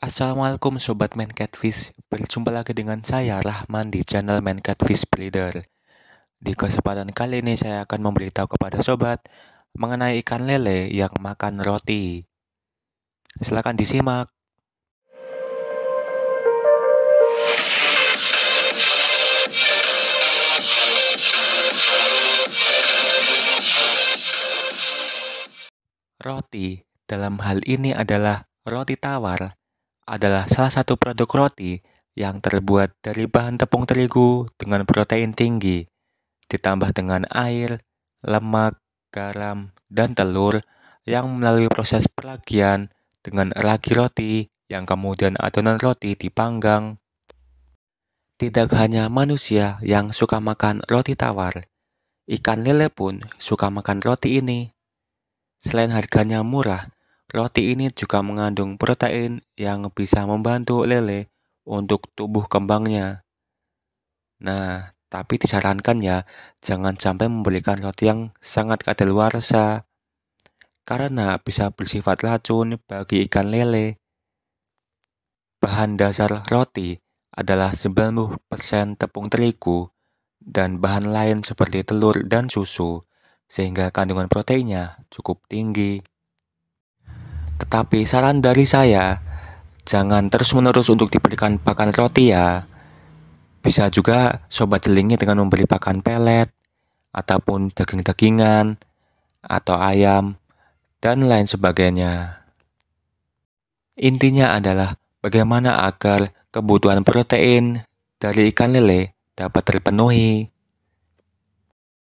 Assalamualaikum Sobat main Catfish, berjumpa lagi dengan saya Rahman di channel main Catfish Breeder. Di kesempatan kali ini saya akan memberitahu kepada Sobat mengenai ikan lele yang makan roti. Silahkan disimak. Roti dalam hal ini adalah roti tawar adalah salah satu produk roti yang terbuat dari bahan tepung terigu dengan protein tinggi, ditambah dengan air, lemak, garam, dan telur yang melalui proses peragian dengan ragi roti yang kemudian adonan roti dipanggang. Tidak hanya manusia yang suka makan roti tawar, ikan lele pun suka makan roti ini. Selain harganya murah, Roti ini juga mengandung protein yang bisa membantu lele untuk tubuh kembangnya. Nah, tapi disarankan ya, jangan sampai memberikan roti yang sangat kadaluarsa karena bisa bersifat racun bagi ikan lele. Bahan dasar roti adalah 90% tepung terigu dan bahan lain seperti telur dan susu, sehingga kandungan proteinnya cukup tinggi. Tetapi saran dari saya, jangan terus-menerus untuk diberikan pakan roti ya. Bisa juga sobat jelingi dengan memberi pakan pelet, ataupun daging-dagingan, atau ayam, dan lain sebagainya. Intinya adalah bagaimana agar kebutuhan protein dari ikan lele dapat terpenuhi.